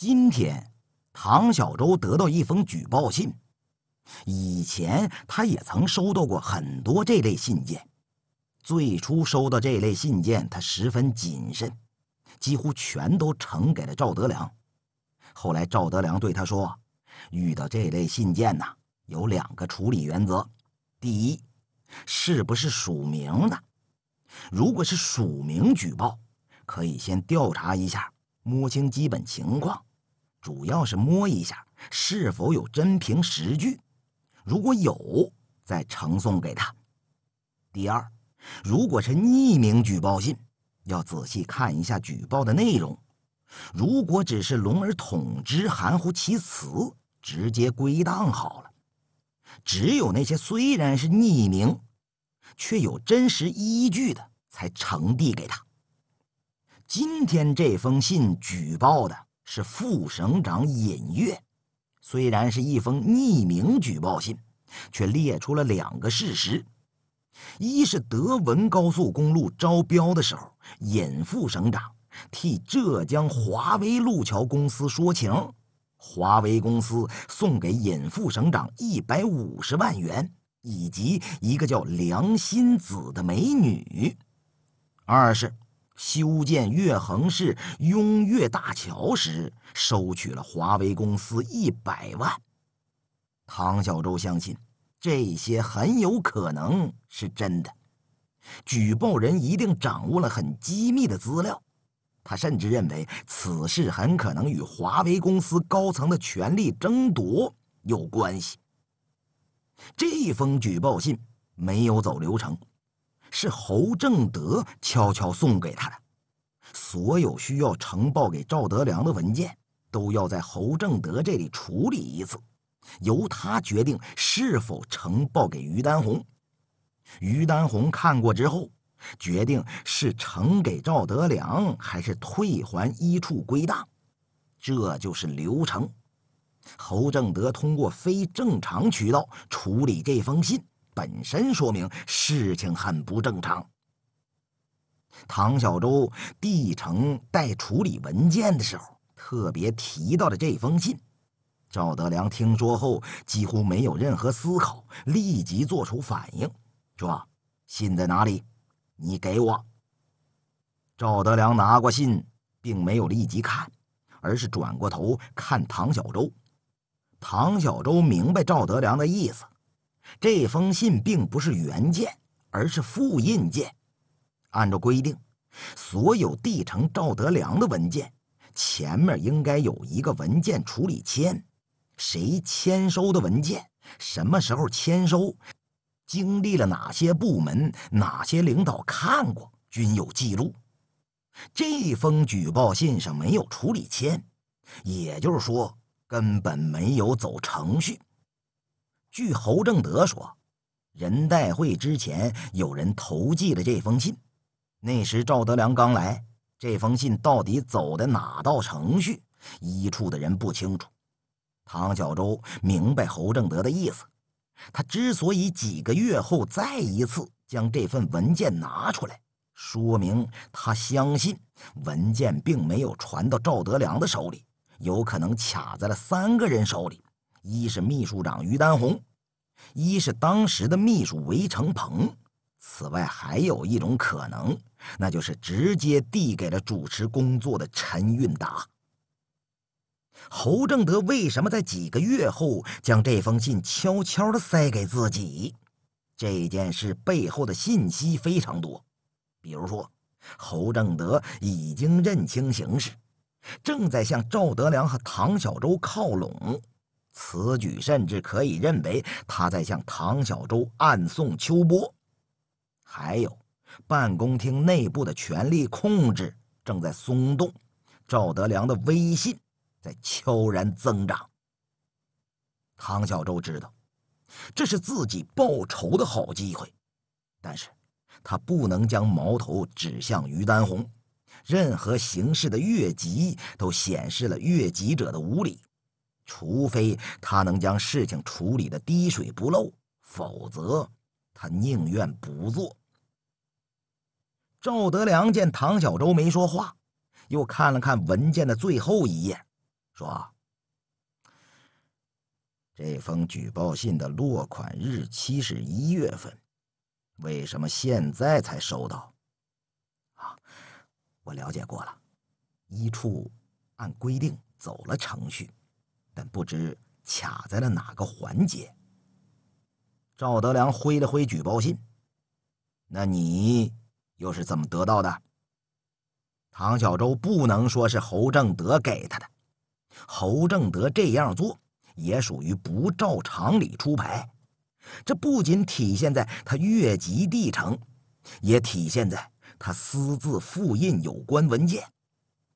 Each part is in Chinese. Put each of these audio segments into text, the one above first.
今天，唐小舟得到一封举报信。以前他也曾收到过很多这类信件。最初收到这类信件，他十分谨慎，几乎全都呈给了赵德良。后来，赵德良对他说：“遇到这类信件呢，有两个处理原则。第一，是不是署名的？如果是署名举报，可以先调查一下，摸清基本情况。”主要是摸一下是否有真凭实据，如果有再呈送给他。第二，如果是匿名举报信，要仔细看一下举报的内容。如果只是笼而统之、含糊其辞，直接归档好了。只有那些虽然是匿名，却有真实依据的，才呈递给他。今天这封信举报的。是副省长尹月，虽然是一封匿名举报信，却列出了两个事实：一是德文高速公路招标的时候，尹副省长替浙江华威路桥公司说情，华威公司送给尹副省长一百五十万元以及一个叫梁心子的美女；二是。修建岳横市雍越大桥时，收取了华为公司一百万。唐小舟相信，这些很有可能是真的。举报人一定掌握了很机密的资料，他甚至认为此事很可能与华为公司高层的权力争夺有关系。这封举报信没有走流程。是侯正德悄悄送给他的。所有需要呈报给赵德良的文件，都要在侯正德这里处理一次，由他决定是否呈报给于丹红。于丹红看过之后，决定是呈给赵德良，还是退还一处归档。这就是流程。侯正德通过非正常渠道处理这封信。本身说明事情很不正常。唐小舟递呈待处理文件的时候，特别提到了这封信。赵德良听说后，几乎没有任何思考，立即做出反应，说：“信在哪里？你给我。”赵德良拿过信，并没有立即看，而是转过头看唐小舟。唐小舟明白赵德良的意思。这封信并不是原件，而是复印件。按照规定，所有递呈赵德良的文件，前面应该有一个文件处理签，谁签收的文件，什么时候签收，经历了哪些部门、哪些领导看过，均有记录。这封举报信上没有处理签，也就是说根本没有走程序。据侯正德说，人代会之前有人投寄了这封信。那时赵德良刚来，这封信到底走的哪道程序，一处的人不清楚。唐小舟明白侯正德的意思，他之所以几个月后再一次将这份文件拿出来，说明他相信文件并没有传到赵德良的手里，有可能卡在了三个人手里，一是秘书长于丹红。一是当时的秘书韦成鹏，此外还有一种可能，那就是直接递给了主持工作的陈运达。侯正德为什么在几个月后将这封信悄悄地塞给自己？这件事背后的信息非常多，比如说，侯正德已经认清形势，正在向赵德良和唐小舟靠拢。此举甚至可以认为他在向唐小舟暗送秋波。还有，办公厅内部的权力控制正在松动，赵德良的威信在悄然增长。唐小舟知道，这是自己报仇的好机会，但是他不能将矛头指向于丹红，任何形式的越级都显示了越级者的无理。除非他能将事情处理的滴水不漏，否则他宁愿不做。赵德良见唐小舟没说话，又看了看文件的最后一页，说：“这封举报信的落款日期是一月份，为什么现在才收到？”啊，我了解过了，一处按规定走了程序。不知卡在了哪个环节。赵德良挥了挥举报信，那你又是怎么得到的？唐小舟不能说是侯正德给他的，侯正德这样做也属于不照常理出牌。这不仅体现在他越级递呈，也体现在他私自复印有关文件。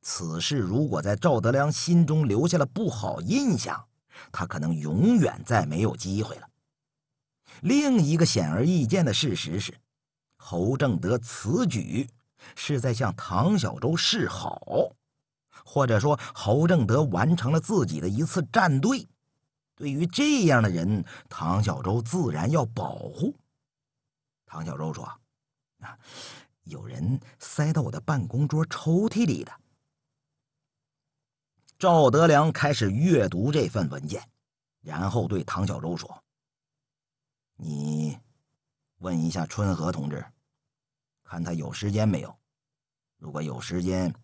此事如果在赵德良心中留下了不好印象，他可能永远再没有机会了。另一个显而易见的事实是，侯正德此举是在向唐小舟示好，或者说侯正德完成了自己的一次站队。对于这样的人，唐小舟自然要保护。唐小舟说：“啊，有人塞到我的办公桌抽屉里的。”赵德良开始阅读这份文件，然后对唐小舟说：“你问一下春和同志，看他有时间没有。如果有时间，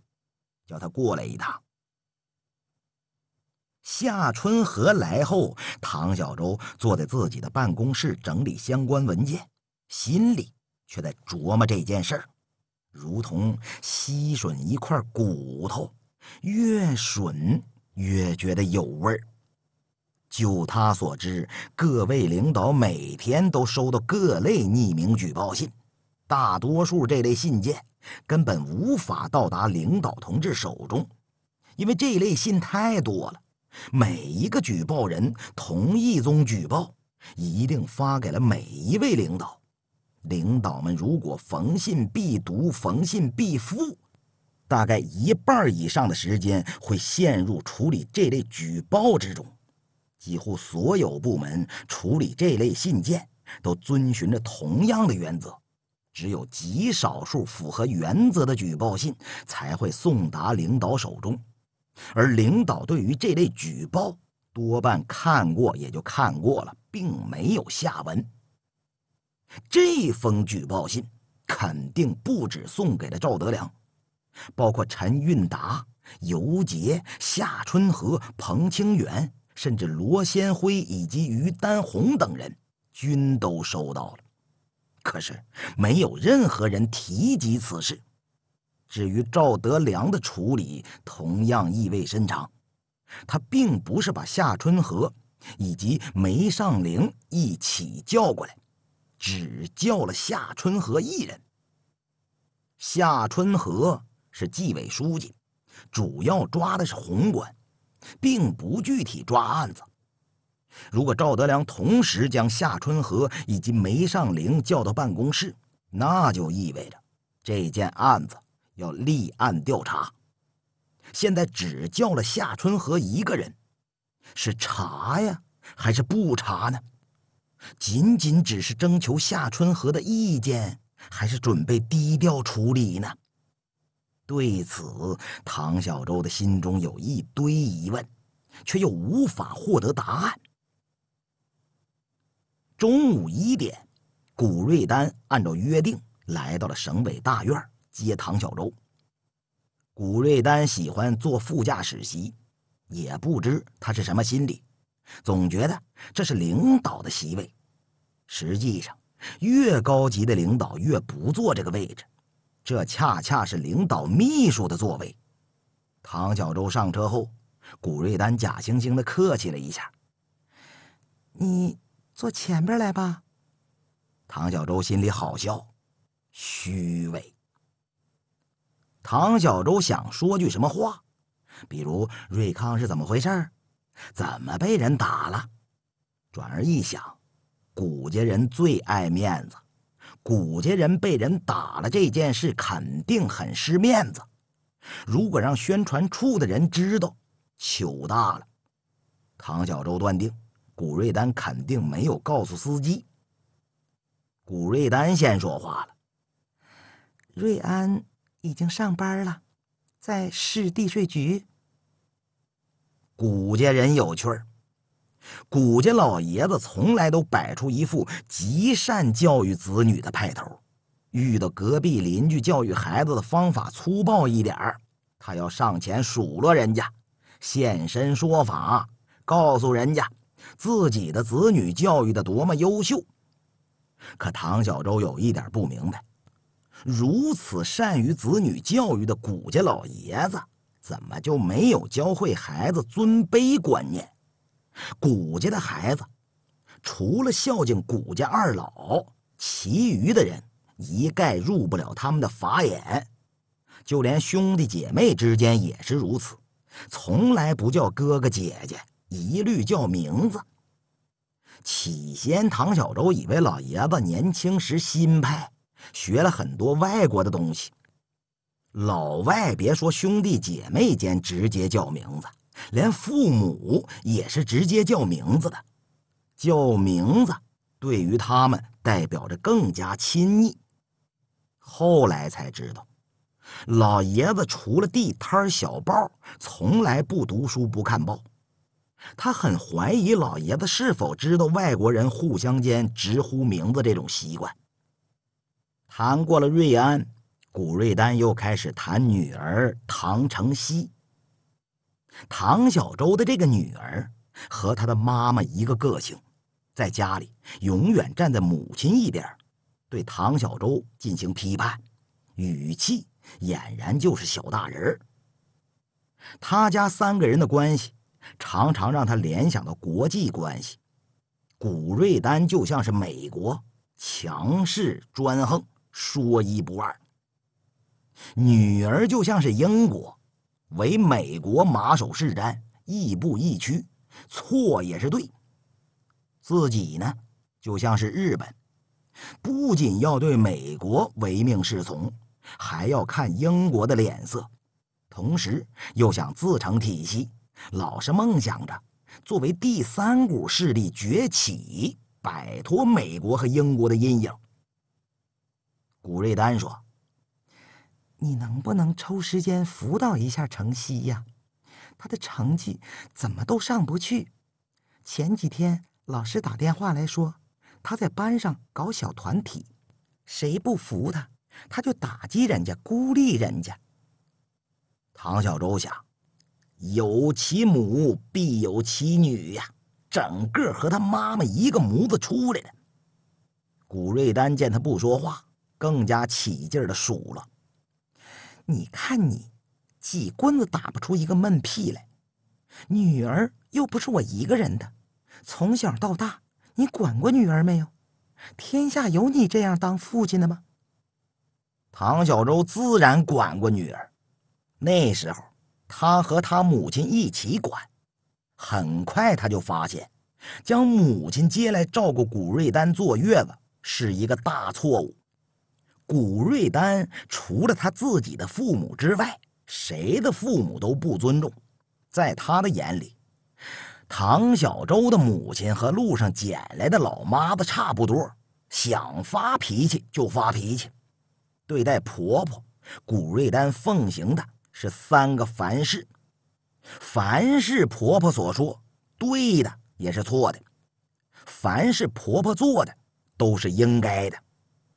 叫他过来一趟。”夏春和来后，唐小舟坐在自己的办公室整理相关文件，心里却在琢磨这件事儿，如同吸吮一块骨头。越损越觉得有味儿。就他所知，各位领导每天都收到各类匿名举报信，大多数这类信件根本无法到达领导同志手中，因为这类信太多了。每一个举报人同一宗举报一定发给了每一位领导，领导们如果逢信必读，逢信必复。大概一半以上的时间会陷入处理这类举报之中，几乎所有部门处理这类信件都遵循着同样的原则，只有极少数符合原则的举报信才会送达领导手中，而领导对于这类举报多半看过也就看过了，并没有下文。这封举报信肯定不止送给了赵德良。包括陈运达、尤杰、夏春和、彭清源，甚至罗先辉以及于丹红等人，均都收到了。可是没有任何人提及此事。至于赵德良的处理同样意味深长，他并不是把夏春和以及梅尚玲一起叫过来，只叫了夏春和一人。夏春和。是纪委书记，主要抓的是宏观，并不具体抓案子。如果赵德良同时将夏春和以及梅尚玲叫到办公室，那就意味着这件案子要立案调查。现在只叫了夏春和一个人，是查呀，还是不查呢？仅仅只是征求夏春和的意见，还是准备低调处理呢？对此，唐小舟的心中有一堆疑问，却又无法获得答案。中午一点，古瑞丹按照约定来到了省委大院接唐小舟。古瑞丹喜欢坐副驾驶席，也不知他是什么心理，总觉得这是领导的席位。实际上，越高级的领导越不坐这个位置。这恰恰是领导秘书的座位。唐小舟上车后，古瑞丹假惺惺的客气了一下：“你坐前边来吧。”唐小舟心里好笑，虚伪。唐小舟想说句什么话，比如瑞康是怎么回事，怎么被人打了？转而一想，古家人最爱面子。古家人被人打了这件事肯定很失面子，如果让宣传处的人知道，糗大了。唐小舟断定，古瑞丹肯定没有告诉司机。古瑞丹先说话了：“瑞安已经上班了，在市地税局。”古家人有趣儿。古家老爷子从来都摆出一副极善教育子女的派头，遇到隔壁邻居教育孩子的方法粗暴一点儿，他要上前数落人家，现身说法，告诉人家自己的子女教育的多么优秀。可唐小舟有一点不明白：如此善于子女教育的古家老爷子，怎么就没有教会孩子尊卑观念？谷家的孩子，除了孝敬谷家二老，其余的人一概入不了他们的法眼，就连兄弟姐妹之间也是如此，从来不叫哥哥姐姐，一律叫名字。起先，唐小舟以为老爷子年轻时新派，学了很多外国的东西，老外别说兄弟姐妹间直接叫名字。连父母也是直接叫名字的，叫名字对于他们代表着更加亲昵。后来才知道，老爷子除了地摊小报，从来不读书不看报。他很怀疑老爷子是否知道外国人互相间直呼名字这种习惯。谈过了瑞安，古瑞丹又开始谈女儿唐承熙。唐小舟的这个女儿和他的妈妈一个个性，在家里永远站在母亲一边，对唐小舟进行批判，语气俨然就是小大人儿。他家三个人的关系，常常让他联想到国际关系。古瑞丹就像是美国，强势专横，说一不二；女儿就像是英国。为美国马首是瞻，亦步亦趋，错也是对。自己呢，就像是日本，不仅要对美国唯命是从，还要看英国的脸色，同时又想自成体系，老是梦想着作为第三股势力崛起，摆脱美国和英国的阴影。古瑞丹说。你能不能抽时间辅导一下程曦呀？他的成绩怎么都上不去。前几天老师打电话来说，他在班上搞小团体，谁不服他，他就打击人家，孤立人家。唐小舟想，有其母必有其女呀，整个和他妈妈一个模子出来的。古瑞丹见他不说话，更加起劲儿的数了。你看你，几棍子打不出一个闷屁来。女儿又不是我一个人的，从小到大，你管过女儿没有？天下有你这样当父亲的吗？唐小舟自然管过女儿，那时候他和他母亲一起管。很快他就发现，将母亲接来照顾古瑞丹坐月子是一个大错误。古瑞丹除了他自己的父母之外，谁的父母都不尊重。在他的眼里，唐小舟的母亲和路上捡来的老妈子差不多，想发脾气就发脾气。对待婆婆，古瑞丹奉行的是三个凡事：凡是婆婆所说，对的也是错的；凡是婆婆做的，都是应该的。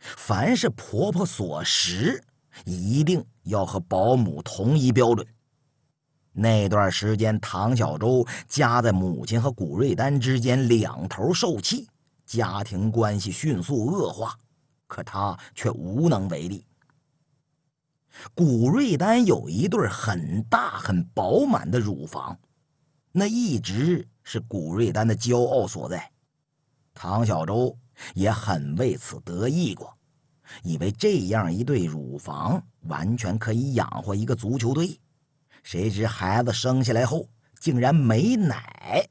凡是婆婆所食，一定要和保姆同一标准。那段时间，唐小周夹在母亲和古瑞丹之间，两头受气，家庭关系迅速恶化，可他却无能为力。古瑞丹有一对很大很饱满的乳房，那一直是古瑞丹的骄傲所在。唐小周也很为此得意过，以为这样一对乳房完全可以养活一个足球队。谁知孩子生下来后竟然没奶。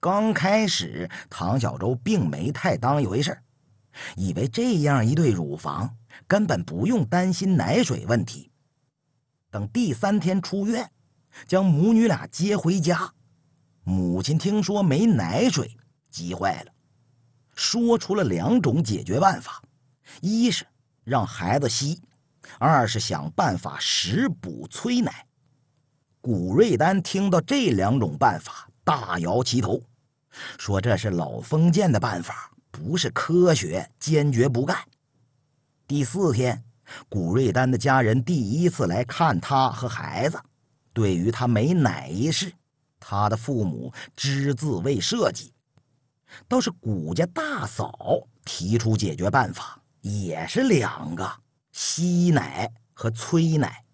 刚开始，唐小周并没太当一回事，以为这样一对乳房根本不用担心奶水问题。等第三天出院，将母女俩接回家，母亲听说没奶水，急坏了。说出了两种解决办法：一是让孩子吸，二是想办法食补催奶。古瑞丹听到这两种办法，大摇其头，说这是老封建的办法，不是科学，坚决不干。第四天，古瑞丹的家人第一次来看他和孩子，对于他没奶一事，他的父母只字未涉及。倒是谷家大嫂提出解决办法，也是两个吸奶和催奶。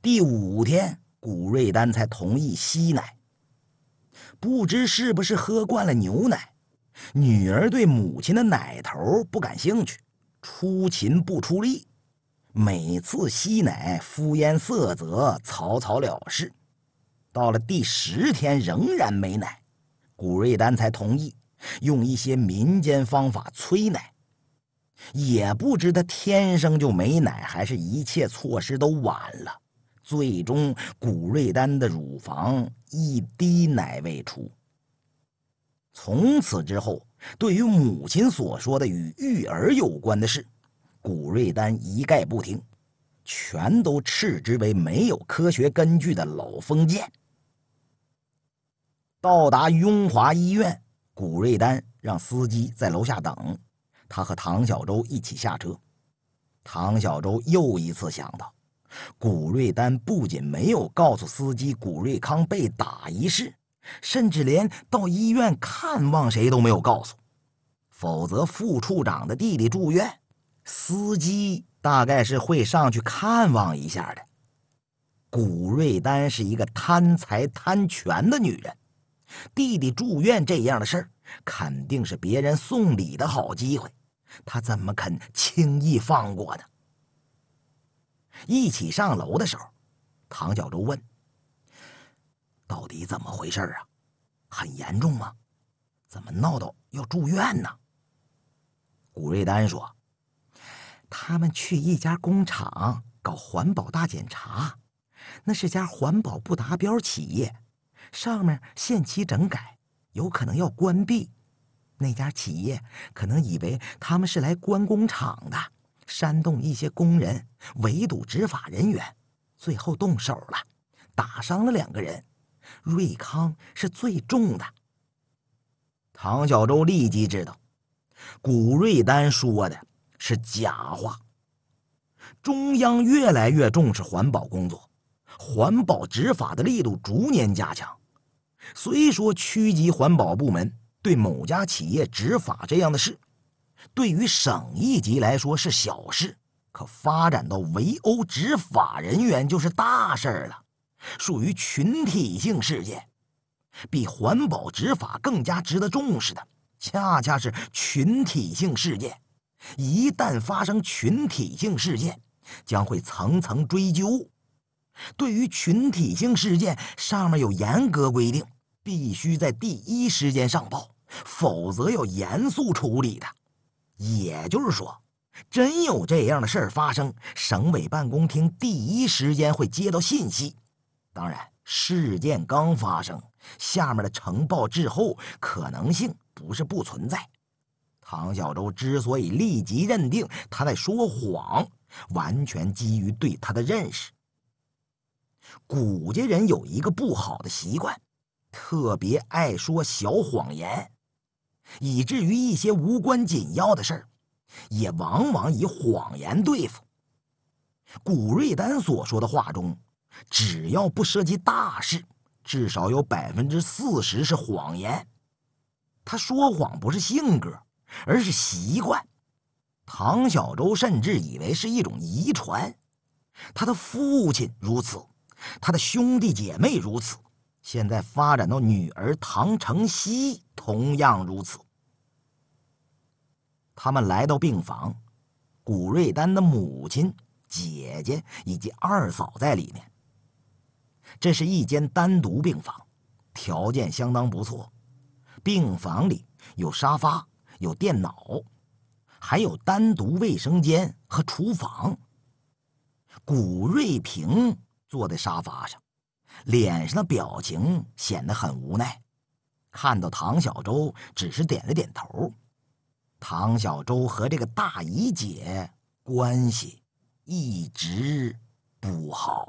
第五天，谷瑞丹才同意吸奶。不知是不是喝惯了牛奶，女儿对母亲的奶头不感兴趣，出勤不出力，每次吸奶敷衍色泽，草草了事。到了第十天，仍然没奶。古瑞丹才同意用一些民间方法催奶，也不知他天生就没奶，还是一切措施都晚了。最终，古瑞丹的乳房一滴奶未出。从此之后，对于母亲所说的与育儿有关的事，古瑞丹一概不听，全都斥之为没有科学根据的老封建。到达雍华医院，古瑞丹让司机在楼下等，他和唐小舟一起下车。唐小舟又一次想到，古瑞丹不仅没有告诉司机古瑞康被打一事，甚至连到医院看望谁都没有告诉。否则，副处长的弟弟住院，司机大概是会上去看望一下的。古瑞丹是一个贪财贪权的女人。弟弟住院这样的事儿，肯定是别人送礼的好机会，他怎么肯轻易放过呢？一起上楼的时候，唐小舟问：“到底怎么回事啊？很严重吗？怎么闹到要住院呢？”古瑞丹说：“他们去一家工厂搞环保大检查，那是家环保不达标企业。”上面限期整改，有可能要关闭。那家企业可能以为他们是来关工厂的，煽动一些工人围堵执法人员，最后动手了，打伤了两个人。瑞康是最重的。唐小舟立即知道，古瑞丹说的是假话。中央越来越重视环保工作，环保执法的力度逐年加强。虽说区级环保部门对某家企业执法这样的事，对于省一级来说是小事，可发展到围殴执法人员就是大事了，属于群体性事件。比环保执法更加值得重视的，恰恰是群体性事件。一旦发生群体性事件，将会层层追究。对于群体性事件，上面有严格规定，必须在第一时间上报，否则要严肃处理的。也就是说，真有这样的事儿发生，省委办公厅第一时间会接到信息。当然，事件刚发生，下面的呈报滞后可能性不是不存在。唐小舟之所以立即认定他在说谎，完全基于对他的认识。古家人有一个不好的习惯，特别爱说小谎言，以至于一些无关紧要的事儿，也往往以谎言对付。古瑞丹所说的话中，只要不涉及大事，至少有百分之四十是谎言。他说谎不是性格，而是习惯。唐小舟甚至以为是一种遗传，他的父亲如此。他的兄弟姐妹如此，现在发展到女儿唐承熙同样如此。他们来到病房，古瑞丹的母亲、姐姐以及二嫂在里面。这是一间单独病房，条件相当不错。病房里有沙发、有电脑，还有单独卫生间和厨房。古瑞平。坐在沙发上，脸上的表情显得很无奈。看到唐小周，只是点了点头。唐小周和这个大姨姐关系一直不好。